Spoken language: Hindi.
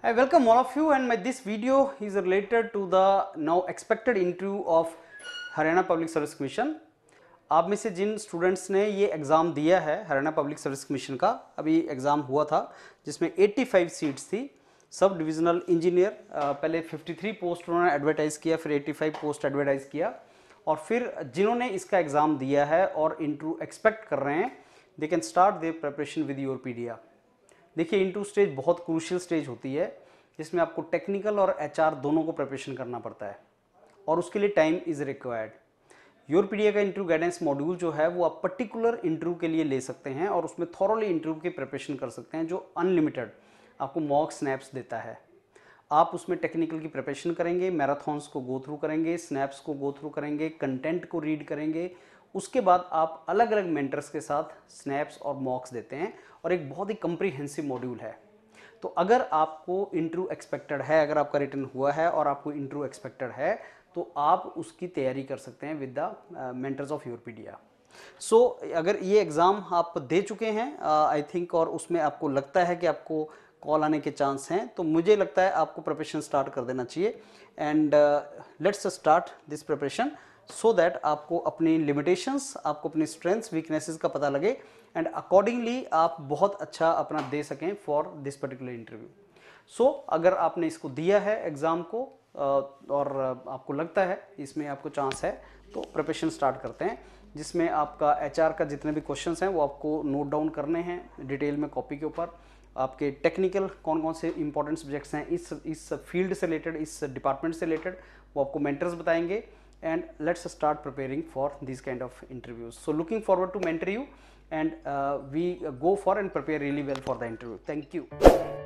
I welcome all of you and my this video is related to the now expected interview of Haryana public service commission आप में से जिन स्टूडेंट्स ने ये एग्ज़ाम दिया है हरियाणा पब्लिक सर्विस कमीशन का अभी एग्ज़ाम हुआ था जिसमें 85 सीट्स थी सब डिविजनल इंजीनियर पहले 53 पोस्ट उन्होंने एडवर्टाइज़ किया फिर 85 पोस्ट एडवर्टाइज़ किया और फिर जिन्होंने इसका एग्ज़ाम दिया है और इंटरव्यू एक्सपेक्ट कर रहे हैं they can start their preparation with Europedia देखिए इंटू स्टेज बहुत क्रूशियल स्टेज होती है जिसमें आपको टेक्निकल और एच दोनों को प्रिपरेशन करना पड़ता है और उसके लिए टाइम इज़ रिक्वायर्ड योरपीडिया का इंटरव्यू गाइडेंस मॉड्यूल जो है वो आप पर्टिकुलर इंटरव्यू के लिए ले सकते हैं और उसमें थॉरली इंटरव्यू की प्रिपरेशन कर सकते हैं जो अनलिमिटेड आपको मॉक स्नैप्स देता है आप उसमें टेक्निकल की प्रिपरेशन करेंगे मैराथॉन्स को गो थ्रू करेंगे स्नैप्स को गो थ्रू करेंगे कंटेंट को रीड करेंगे उसके बाद आप अलग अलग मेंटर्स के साथ स्नैप्स और मॉक्स देते हैं और एक बहुत ही कंप्रीहेंसिव मॉड्यूल है तो अगर आपको इंटरव्यू एक्सपेक्टेड है अगर आपका रिटर्न हुआ है और आपको इंटरव्यू एक्सपेक्टेड है तो आप उसकी तैयारी कर सकते हैं with the mentors of Europedia so अगर ये एग्ज़ाम आप दे चुके हैं आई uh, थिंक और उसमें आपको लगता है कि आपको कॉल आने के चांस हैं तो मुझे लगता है आपको प्रिपरेशन स्टार्ट कर देना चाहिए and let's start this preparation so that आपको अपनी लिमिटेशंस आपको अपनी स्ट्रेंथ्स वीकनेसेस का पता लगे एंड अकॉर्डिंगली आप बहुत अच्छा अपना दे सकें for this particular interview so अगर आपने इसको दिया है एग्ज़ाम को और आपको लगता है इसमें आपको चांस है तो प्रिपरेशन स्टार्ट करते हैं जिसमें आपका एच का जितने भी क्वेश्चन हैं वो आपको नोट डाउन करने हैं डिटेल में कॉपी के ऊपर आपके टेक्निकल कौन कौन से इंपॉर्टेंट सब्जेक्ट्स हैं इस इस फील्ड से रिलेटेड इस डिपार्टमेंट से रिलेटेड वो आपको मेंटर्स बताएंगे and let's start preparing for these kind of interviews. So, looking forward to mentor you and uh, we go for and prepare really well for the interview. Thank you.